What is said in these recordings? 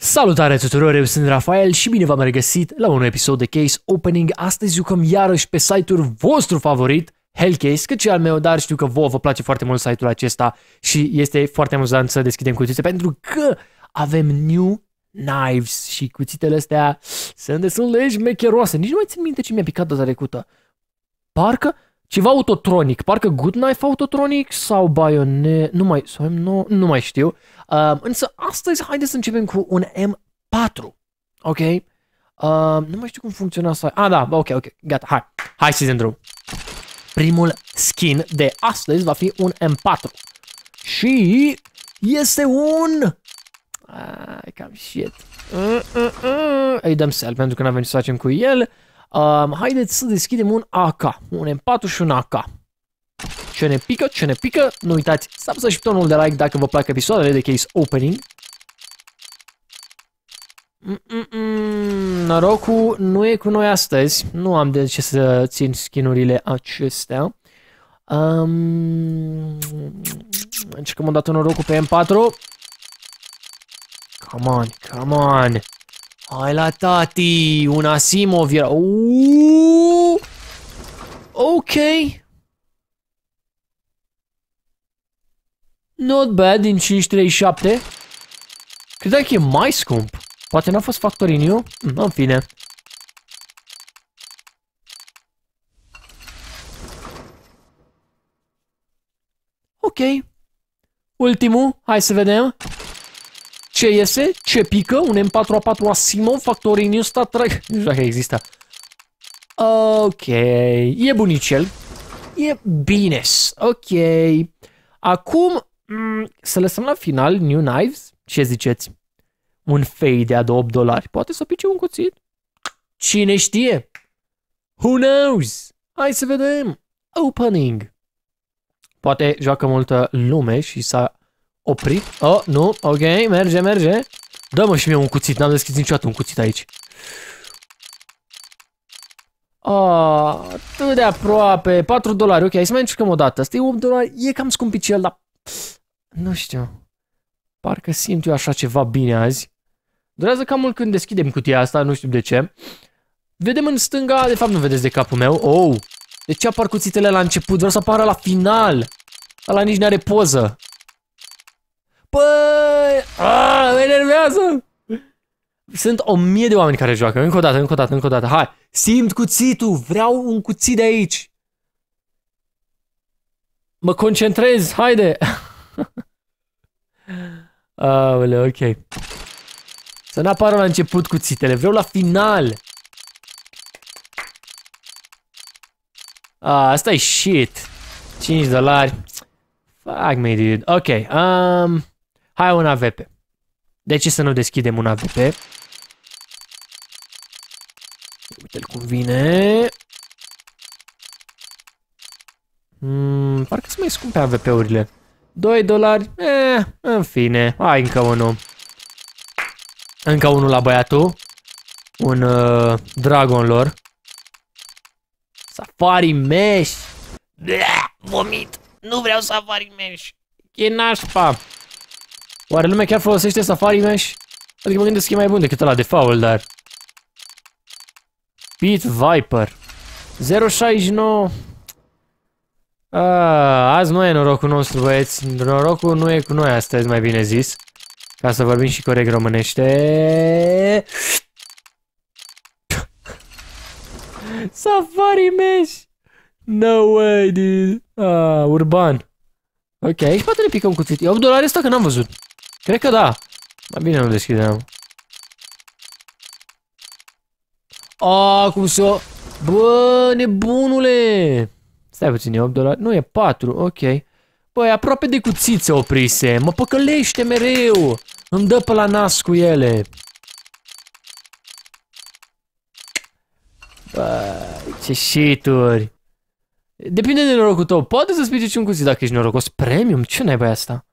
Salutare tuturor, eu sunt Rafael și bine v-am regăsit la un episod de Case Opening. Astăzi jucăm iarăși pe site-ul vostru favorit, Hellcase, cât și al meu, dar știu că vouă vă place foarte mult site-ul acesta și este foarte amuzant să deschidem cuțite pentru că avem new knives și cuțitele astea sunt destul de șmecheroase. Nici nu mai țin minte ce mi-a picat data trecută. Parcă ceva autotronic, parcă Goodknife autotronic sau Bayonet, nu mai, sau M9, nu mai știu. Uh, însă astăzi haideți să începem cu un M4, ok? Uh, nu mai știu cum funcționa asta. Ah, da, ok, ok, gata, hai, hai să dăm drum. Primul skin de astăzi va fi un M4 și este un... Ah, cam shit. Uh, uh, uh. Îi dăm sell pentru că n-avem ce să facem cu el. Um, haideți să deschidem un AK, un M4 și un AK. Ce ne pică, ce ne pică, nu uitați să apăsați și butonul de like dacă vă plac episoadele de case opening. Mm -mm, norocul nu e cu noi astăzi, nu am de ce să țin skinurile acestea. Um, încercăm o dată norocul pe M4. Come on, come on. Hai la tati, un Asimov era... Ok. Not bad din 537. Credeam că e mai scump. Poate n-a fost factory new? Mm, în fine. Ok. Ultimul, hai să vedem ce iese, ce pică, un M4A4 Asimov, factorii New Star Trek, nu știu dacă există. Ok, e bunicel, e bine, ok. Acum, mm, să lăsăm la final New Knives, ce ziceți? Un fei de a 8 dolari, poate să pice un cuțit? Cine știe? Who knows? Hai să vedem! Opening! Poate joacă multă lume și s-a Opri. Oh, nu, ok, merge, merge. Dă-mă și mie un cuțit, n-am deschis niciodată un cuțit aici. Oh, atât de aproape, 4 dolari, ok, hai să mai încercăm o dată. Asta e 8 dolari, e cam el, dar... Nu știu. Parcă simt eu așa ceva bine azi. Durează cam mult când deschidem cutia asta, nu știu de ce. Vedem în stânga, de fapt nu vedeți de capul meu. Oh, de deci ce apar cuțitele la început? Vreau să apară la final. Ala nici nu are poză. Păi, a, mă enervează! Sunt o mie de oameni care joacă. Încă o dată, încă o dată, încă o dată. Hai, simt cuțitul, vreau un cuțit de aici. Mă concentrez, haide! Aoleu, ok. Să n-apară la început cuțitele, vreau la final. Ah, asta e shit. 5 dolari. Fuck me, dude. Ok, um... Hai un AVP. De ce să nu deschidem un AVP? Uite-l cum vine. Mm, parcă sunt mai scumpe AVP-urile. 2 dolari? Eh, în fine. Hai încă unul. Încă unul la băiatul. Un uh, Dragon lor. Safari Mesh. Bleh, vomit. Nu vreau Safari Mesh. E nașpa. Oare lumea chiar folosește Safari Mesh? Adică mă gândesc că e mai bun decât ăla de faul, dar... Pit Viper. 069... Ah, azi nu e norocul nostru, băieți. Norocul nu e cu noi astăzi, mai bine zis. Ca să vorbim și corect românește... Safari Mesh! No way, dude! Ah, urban. Ok, aici poate le picăm cuțit. 8 dolari asta că n-am văzut. Cred că da. Mai bine nu deschideam. A, cum să... O... Bă, nebunule! Stai puțin, e 8 dolari? Nu, e 4, ok. Băi, aproape de cuțit oprise. Mă păcălește mereu. Îmi dă pe la nas cu ele. Băi, ce shituri. Depinde de norocul tău. Poate să-ți pice un cuțit dacă ești norocos. Premium? Ce naiba asta?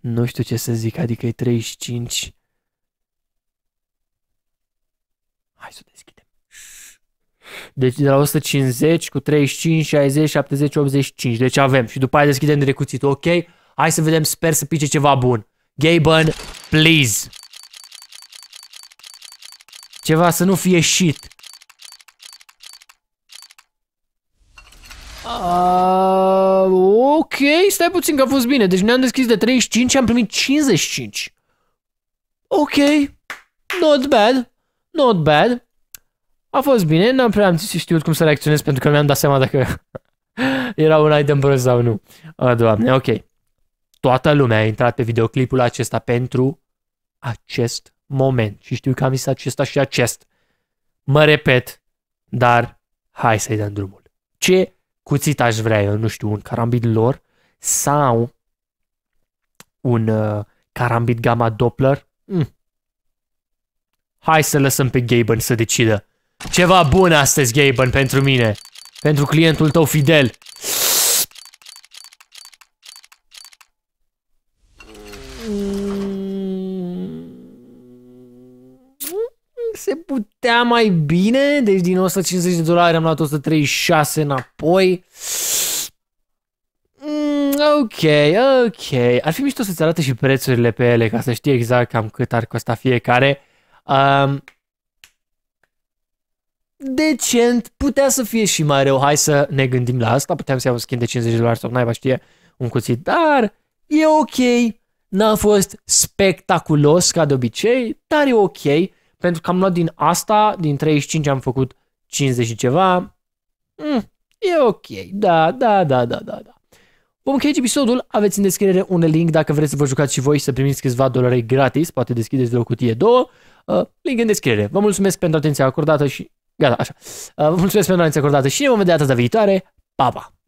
Nu știu ce să zic, adică e 35. Hai să o deschidem. Deci de la 150 cu 35, 60, 70, 85. Deci avem. Și după aia deschidem de cuțit. Ok? Hai să vedem. Sper să pice ceva bun. Gaben, please. Ceva să nu fie shit. Aaaa. Ah stai puțin că a fost bine. Deci ne-am deschis de 35 și am primit 55. Ok, not bad, not bad. A fost bine, n-am prea am știut cum să reacționez pentru că mi-am dat seama dacă era un item prost sau nu. A, doamne, ok. Toată lumea a intrat pe videoclipul acesta pentru acest moment. Și știu că am zis acesta și acest. Mă repet, dar hai să-i dăm drumul. Ce cuțit aș vrea eu, nu știu, un carambit lor sau un uh, carambit gamma Doppler. Mm. Hai să lăsăm pe Gaben să decidă. Ceva bun astăzi, Gaben, pentru mine. Pentru clientul tău fidel. Se putea mai bine, deci din 150 de dolari am luat 136 înapoi. Ok, ok. Ar fi mișto să-ți arate și prețurile pe ele ca să știi exact cam cât ar costa fiecare. Um, decent, putea să fie și mai rău. Hai să ne gândim la asta. Puteam să iau un schimb de 50 de dolari sau naiba știe un cuțit, dar e ok. N-a fost spectaculos ca de obicei, dar e ok. Pentru că am luat din asta, din 35 am făcut 50 și ceva. Mm, e ok, da, da, da, da, da, da. Vom încheia episodul, aveți în descriere un link dacă vreți să vă jucați și voi și să primiți câțiva dolari gratis, poate deschideți de o cutie, două, uh, link în descriere. Vă mulțumesc pentru atenția acordată și... Gata, așa. Uh, vă mulțumesc pentru atenția acordată și ne vom vedea data viitoare. Pa, pa!